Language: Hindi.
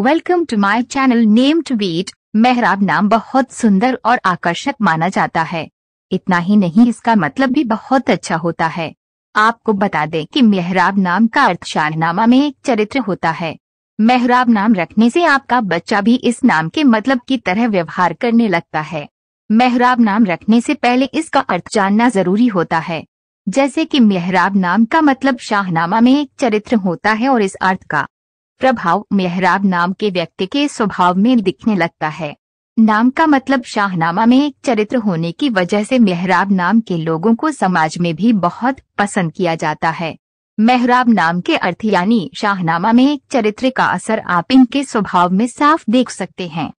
welcome to my channel name to beat Mehrab नाम बहुत सुंदर और आकर्षक माना जाता है इतना ही नहीं इसका मतलब भी बहुत अच्छा होता है आपको बता दें कि मेहराब नाम का अर्थ शाहनामा में एक चरित्र होता है मेहराब नाम रखने से आपका बच्चा भी इस नाम के मतलब की तरह व्यवहार करने लगता है मेहराब नाम रखने से पहले इसका अर्थ जानना जरूरी होता है जैसे कि मेहराब नाम का मतलब शाहनामा में एक चरित्र होता है और इस अर्थ का प्रभाव मेहराब नाम के व्यक्ति के स्वभाव में दिखने लगता है नाम का मतलब शाहनामा में एक चरित्र होने की वजह से मेहराब नाम के लोगों को समाज में भी बहुत पसंद किया जाता है मेहराब नाम के अर्थ यानी शाहनामा में एक चरित्र का असर आप इनके स्वभाव में साफ देख सकते हैं